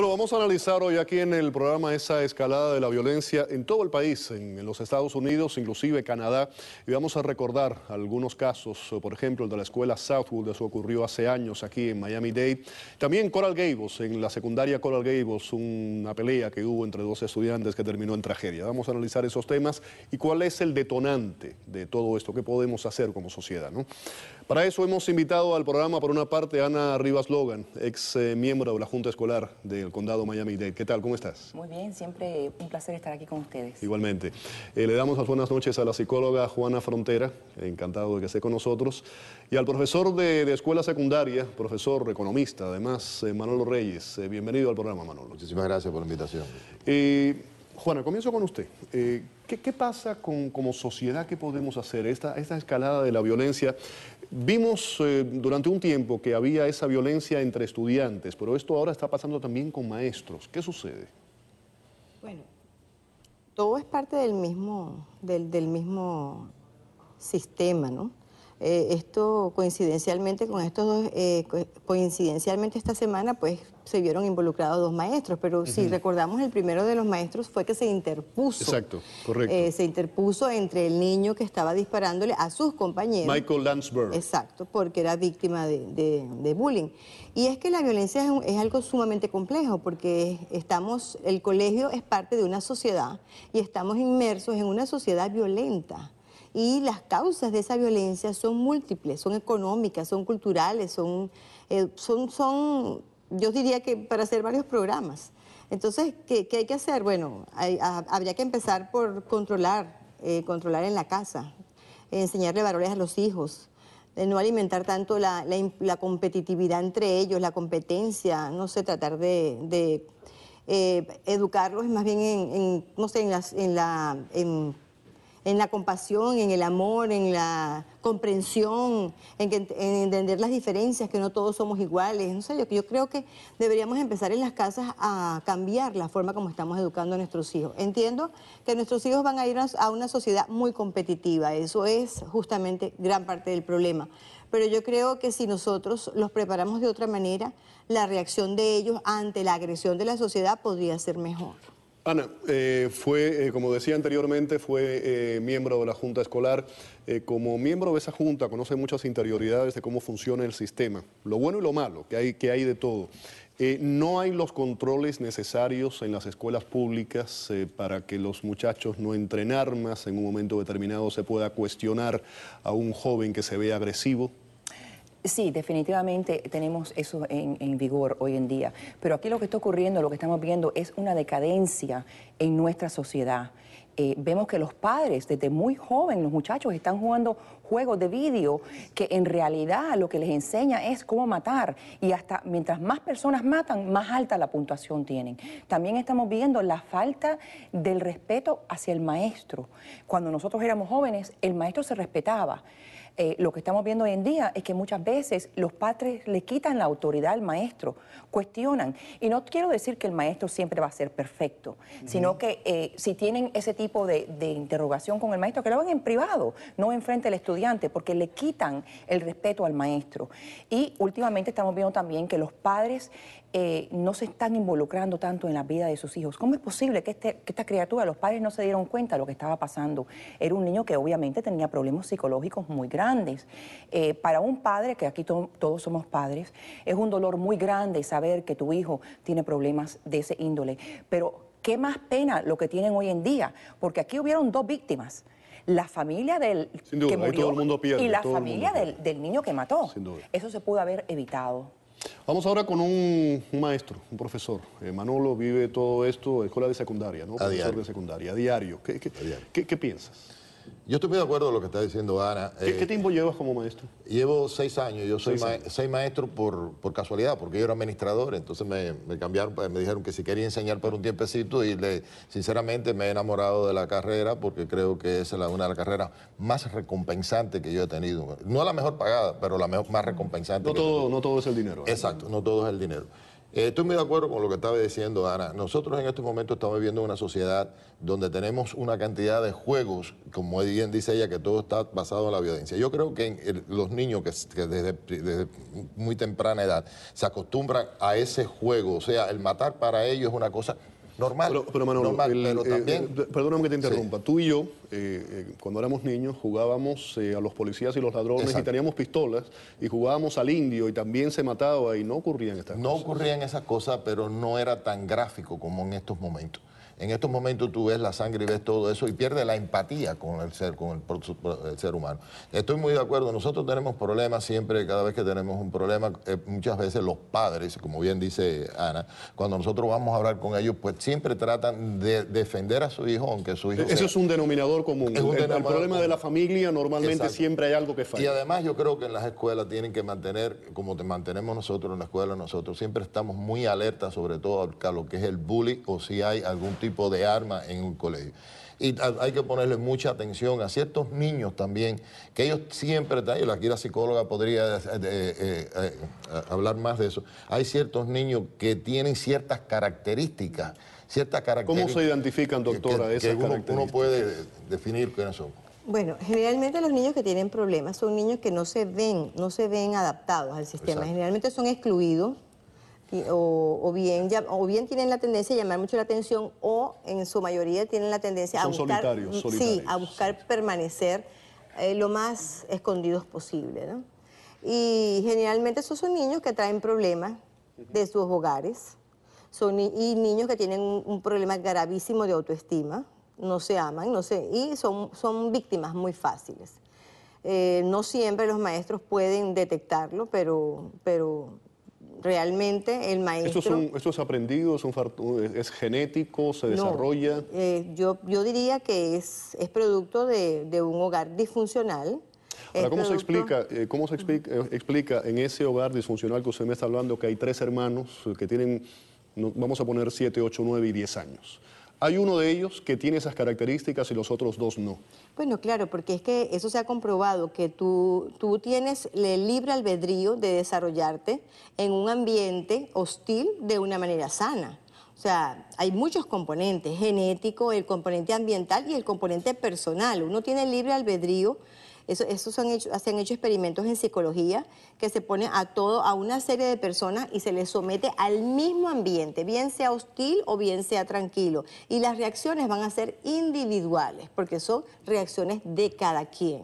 Bueno, vamos a analizar hoy aquí en el programa esa escalada de la violencia en todo el país, en, los Estados Unidos, inclusive Canadá, y vamos a recordar algunos casos, por ejemplo, el de la escuela Southwood, eso ocurrió hace años aquí en Miami-Dade. También Coral Gables, en la secundaria Coral Gables, una pelea que hubo entre dos estudiantes que terminó en tragedia. Vamos a analizar esos temas y cuál es el detonante de todo esto, qué podemos hacer como sociedad, ¿no? Para eso hemos invitado al programa, por una parte, a Ana Rivas Logan, ex eh, miembro de la Junta Escolar de condado Miami-Dade. ¿Qué tal? ¿Cómo estás? Muy bien, siempre un placer estar aquí con ustedes. Igualmente. Eh, le damos las buenas noches a la psicóloga Juana Frontera, encantado de que esté con nosotros, y al profesor de, escuela secundaria, profesor economista, además, Manuel eh, Manolo Reyes. Eh, bienvenido al programa, Manolo. Muchísimas gracias por la invitación. Juana, comienzo con usted. Eh, ¿qué, pasa como sociedad? ¿Qué podemos hacer? Esta, esta escalada de la violencia. Vimos eh, durante un tiempo que había esa violencia entre estudiantes, pero esto ahora está pasando también con maestros. ¿Qué sucede? Bueno, todo es parte del mismo, del mismo sistema, ¿no? Eh, esto coincidencialmente con estos dos, eh, coincidencialmente esta semana pues se vieron involucrados dos maestros, pero si recordamos el primero de los maestros fue que se interpuso. Eh, se interpuso entre el niño que estaba disparándole a sus compañeros. Michael Lansberg. Exacto, porque era víctima de, de, bullying. Y es que la violencia es, es, algo sumamente complejo porque estamos, el colegio es parte de una sociedad y estamos inmersos en una sociedad violenta y las causas de esa violencia son múltiples, son económicas, son culturales, son, eh, son, son yo diría que para hacer varios programas. Entonces, ¿qué, hay que hacer? Bueno, habría que empezar por controlar, eh, controlar en la casa, enseñarle valores a los hijos, de no alimentar tanto la, competitividad entre ellos, la competencia, no sé, tratar de, de eh, educarlos más bien en, no sé, en, en la... En, en la compasión, en el amor, en la comprensión, en, entender las diferencias, que no todos somos iguales. No sé, yo, yo creo que deberíamos empezar en las casas a cambiar la forma como estamos educando a nuestros hijos. Entiendo que nuestros hijos van a ir a una sociedad muy competitiva, eso es justamente gran parte del problema pero yo creo que si nosotros los preparamos de otra manera, la reacción de ellos ante la agresión de la sociedad podría ser mejor. Ana, eh, fue, eh, como decía anteriormente, fue eh, miembro de la Junta Escolar. como miembro de esa Junta conoce muchas interioridades de cómo funciona el sistema, lo bueno y lo malo, que hay, que hay de todo. no hay los controles necesarios en las escuelas públicas para que los muchachos no entren armas, en un momento determinado se pueda cuestionar a un joven que se ve agresivo, Sí, definitivamente tenemos eso en, vigor hoy en día. Pero aquí lo que está ocurriendo, lo que estamos viendo es una decadencia en nuestra sociedad. Eh, vemos que los padres, desde muy joven, los muchachos están jugando juegos de vídeo que en realidad lo que les enseña es cómo matar. Y hasta mientras más personas matan, más alta la puntuación tienen. También estamos viendo la falta del respeto hacia el maestro. Cuando nosotros éramos jóvenes, el maestro se respetaba. Eh, lo que estamos viendo hoy en día es que muchas veces los padres le quitan la autoridad al maestro, cuestionan. Y no quiero decir que el maestro siempre va a ser perfecto, sino que eh, si tienen ese tipo de, interrogación con el maestro, que lo hagan en privado, no enfrente frente al estudiante, porque le quitan el respeto al maestro. Y últimamente estamos viendo también que los padres eh, no se están involucrando tanto en la vida de sus hijos. ¿Cómo es posible que, este, que esta criatura, los padres no se dieron cuenta de lo que estaba pasando? Era un niño que obviamente tenía problemas psicológicos muy grandes eh, para un padre, que aquí todos somos padres, es un dolor muy grande saber que tu hijo tiene problemas de ese índole. Pero qué más pena lo que tienen hoy en día, porque aquí hubieron dos víctimas la familia del que murió y la familia del, niño que mató. Eso se pudo haber evitado. Vamos ahora con un, maestro, un profesor. Eh, Manolo vive todo esto, escuela de secundaria, ¿no? profesor de secundaria, a diario. ¿Qué, qué piensas? Yo estoy muy de acuerdo con lo que está diciendo Ana. ¿Qué, eh, tiempo llevas como maestro? Llevo seis años. Yo soy seis, maestro por, casualidad, porque yo era administrador. Entonces me, cambiaron, pues, me dijeron que si quería enseñar por un tiempecito y le, sinceramente me he enamorado de la carrera porque creo que es la, una de las carreras más recompensantes que yo he tenido. No la mejor pagada, pero la mejor, más recompensante. No, todo, no todo es el dinero. Exacto, no todo es el dinero. Eh, estoy muy de acuerdo con lo que estaba diciendo Ana. Nosotros en este momento estamos viviendo una sociedad donde tenemos una cantidad de juegos, como bien dice ella, que todo está basado en la violencia. Yo creo que los niños que, desde, muy temprana edad se acostumbran a ese juego, o sea, el matar para ellos es una cosa normal. Pero, eh, también... Eh, perdóname que te interrumpa. Tú y yo, eh, cuando éramos niños, jugábamos a los policías y los ladrones y teníamos pistolas y jugábamos al indio y también se mataba y no ocurrían estas cosas. No ocurrían esas cosas, pero no era tan gráfico como en estos momentos. En estos momentos tú ves la sangre y ves todo eso y pierdes la empatía con el ser, con el, ser humano. Estoy muy de acuerdo, nosotros tenemos problemas siempre, cada vez que tenemos un problema, eh, muchas veces los padres, como bien dice Ana, cuando nosotros vamos a hablar con ellos, pues siempre tratan de defender a su hijo, aunque su hijo... Eso es un denominador común. Es un el, problema de la familia normalmente siempre hay algo que falla. Y además yo creo que en las escuelas tienen que mantener, como te mantenemos nosotros en la escuela, nosotros siempre estamos muy alertas sobre todo a lo que es el bullying o si hay algún tipo tipo de arma en un colegio. Y hay que ponerle mucha atención a ciertos niños también, que ellos siempre, aquí la psicóloga podría eh, eh, eh, hablar más de eso, hay ciertos niños que tienen ciertas características, ciertas características. ¿Cómo se identifican, doctora, que, que uno, puede definir quiénes son. Bueno, generalmente los niños que tienen problemas son niños que no se ven, no se ven adaptados al sistema. Generalmente son excluidos, o, bien, tienen la tendencia a llamar mucho la atención o en su mayoría tienen la tendencia a buscar, Sí, a buscar permanecer eh, lo más escondidos posible. Y generalmente esos son niños que traen problemas de sus hogares son y niños que tienen un, problema gravísimo de autoestima, no se aman, no se y son, son víctimas muy fáciles. Eh, no siempre los maestros pueden detectarlo, pero realmente el maestro... ¿Esto es, es aprendido, es, genético, se desarrolla? Eh, yo, diría que es, producto de, un hogar disfuncional. Eh, ¿cómo se explica, cómo se eh, explica, en ese hogar disfuncional que usted me está hablando que hay tres hermanos que tienen, vamos a poner siete, ocho, 9 y 10 años? Hay uno de ellos que tiene esas características y los otros dos no. Bueno, claro, porque es que eso se ha comprobado, que tú, tú tienes el libre albedrío de desarrollarte en un ambiente hostil de una manera sana. O sea, hay muchos componentes, genético, el componente ambiental y el componente personal. Uno tiene libre albedrío eso, han hecho, se han hecho experimentos en psicología que se pone a todo, a una serie de personas y se les somete al mismo ambiente, bien sea hostil o bien sea tranquilo. Y las reacciones van a ser individuales, porque son reacciones de cada quien.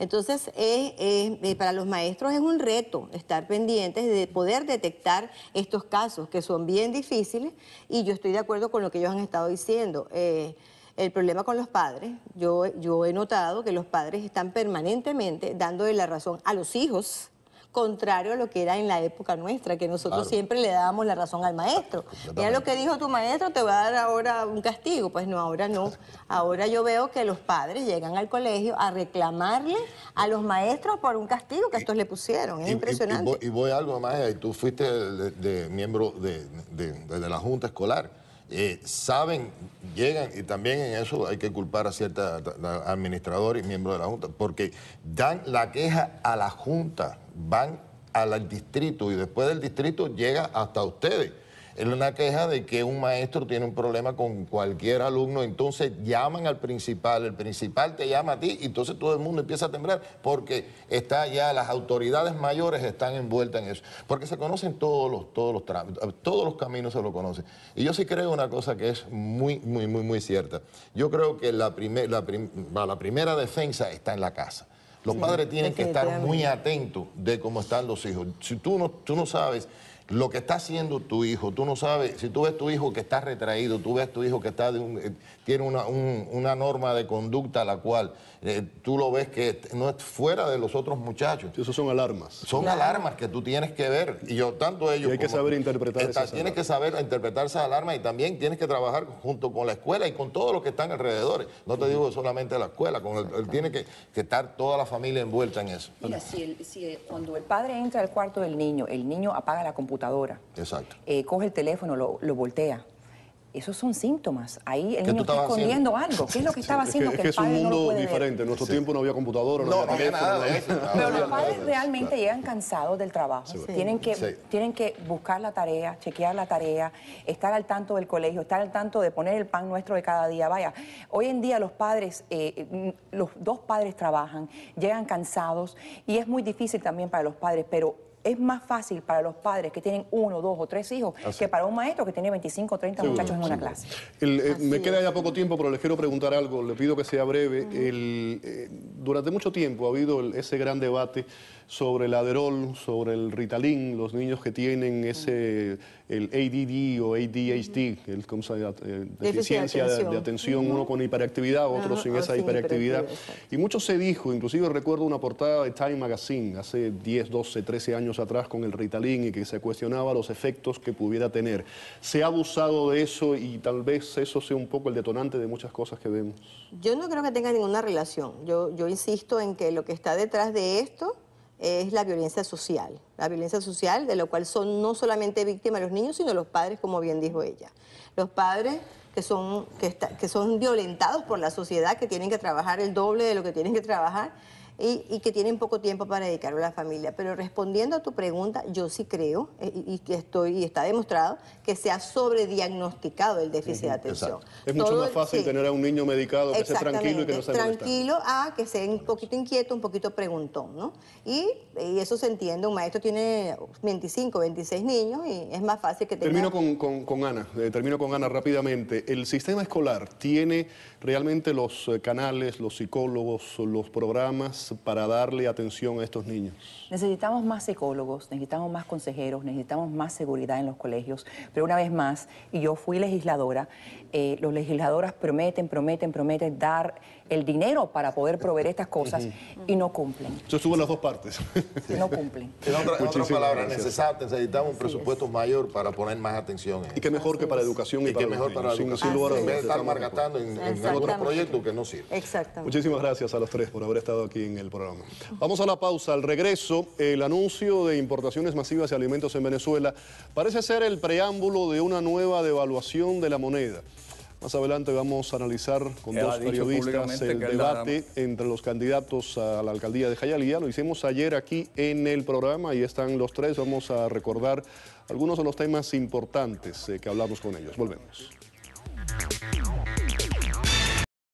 Entonces, eh, para los maestros es un reto estar pendientes de poder detectar estos casos que son bien difíciles y yo estoy de acuerdo con lo que ellos han estado diciendo. Eh, el problema con los padres. Yo, yo he notado que los padres están permanentemente dando la razón a los hijos contrario a lo que era en la época nuestra, que nosotros siempre le dábamos la razón al maestro. Mira lo que dijo tu maestro, te va a dar ahora un castigo. Pues no, ahora no. Ahora yo veo que los padres llegan al colegio a reclamarle a los maestros por un castigo que estos le pusieron. Es impresionante. Y, voy, a algo más, y eh, tú fuiste de, miembro de la Junta Escolar. Eh, saben, llegan, y también en eso hay que culpar a ciertos administradores y miembros de la Junta, porque dan la queja a la Junta, van al distrito y después del distrito llega hasta ustedes es una queja de que un maestro tiene un problema con cualquier alumno, entonces llaman al principal, el principal te llama a ti, y entonces todo el mundo empieza a temblar, porque está ya las autoridades mayores están envueltas en eso, porque se conocen todos los, todos los todos los caminos se lo conocen. Y yo sí creo una cosa que es muy, muy, muy, muy cierta. Yo creo que la, la, primera defensa está en la casa. Los padres tienen que estar muy atentos de cómo están los hijos. Si tú no, tú no sabes lo que está haciendo tu hijo, tú no sabes, si tú ves tu hijo que está retraído, tú ves tu hijo que está eh, tiene una, norma de conducta la cual eh, tú lo ves que no es fuera de los otros muchachos. Sí, esos son alarmas. Son alarmas que tú tienes que ver. Y yo, tanto ellos. Y hay que saber interpretar esas alarmas Tienes que saber interpretar esas alarmas y también tienes que trabajar junto con la escuela y con todos los que están alrededor. No te digo solamente la escuela, con tiene que, estar toda la familia envuelta en eso. Mira, si, eh, cuando el padre entra al cuarto del niño, el niño apaga la computadora Exacto. Eh, coge el teléfono, lo, voltea. Esos son síntomas. Ahí el niño está escondiendo algo. ¿Qué es lo que estaba haciendo? Es que, es, es un mundo diferente. En nuestro tiempo no había computadora, no, no había Nada, Pero los padres realmente llegan cansados del trabajo. Tienen, que, tienen que buscar la tarea, chequear la tarea, estar al tanto del colegio, estar al tanto de poner el pan nuestro de cada día. Vaya, hoy en día los padres, eh, los dos padres trabajan, llegan cansados y es muy difícil también para los padres, pero es más fácil para los padres que tienen uno, dos o tres hijos que para un maestro que tiene 25 o 30 muchachos en una clase. Eh, me queda ya poco tiempo, pero les quiero preguntar algo, le pido que sea breve. Eh, durante mucho tiempo ha habido ese gran debate sobre el Aderol, sobre el Ritalin, los niños que tienen ese, el ADD o ADHD, el, eh, deficiencia de atención, uno con hiperactividad, otro ah, sin esa ah, hiperactividad. y mucho se dijo, inclusive recuerdo una portada de Time Magazine hace 10, 12, 13 años atrás con el Ritalin y que se cuestionaba los efectos que pudiera tener. Se ha abusado de eso y tal vez eso sea un poco el detonante de muchas cosas que vemos. Yo no creo que tenga ninguna relación. Yo, yo insisto en que lo que está detrás de esto es la violencia social, la violencia social de la cual son no solamente víctimas los niños, sino los padres, como bien dijo ella. Los padres que son, que, que son violentados por la sociedad, que tienen que trabajar el doble de lo que tienen que trabajar y, y, que tienen poco tiempo para dedicarlo a la familia. Pero respondiendo a tu pregunta, yo sí creo, eh, y, y estoy, y está demostrado, que se ha sobrediagnosticado el déficit de atención. Es mucho más fácil tener a un niño medicado que sea tranquilo y que no se Tranquilo a que sea un poquito inquieto, un poquito preguntón, ¿no? Y, eso se entiende, un maestro tiene 25, 26 niños y es más fácil que tenga... Termino con, con, Ana, eh, termino con Ana rápidamente. ¿El sistema escolar tiene realmente los eh, canales, los psicólogos, los programas para darle atención a estos niños? Necesitamos más psicólogos, necesitamos más consejeros, necesitamos más seguridad en los colegios. Pero una vez más, y yo fui legisladora, eh, los legisladoras prometen, prometen, prometen dar el dinero para poder proveer estas cosas y no cumplen. Yo estuvo en las dos partes. No cumplen. En, otras palabras, necesitamos un presupuesto mayor para poner más atención. Y qué mejor que para educación y, qué mejor para la en vez de estar margatando en, en otro que no sirve. Muchísimas gracias a los tres por haber estado aquí en el programa. Vamos a la pausa. Al regreso, el anuncio de importaciones masivas de alimentos en Venezuela parece ser el preámbulo de una nueva devaluación de la moneda. Más adelante vamos a analizar con dos periodistas el debate entre los candidatos a la alcaldía de Jayalía. Lo hicimos ayer aquí en el programa. y están los tres. Vamos a recordar algunos de los temas importantes eh, que hablamos con ellos. Volvemos.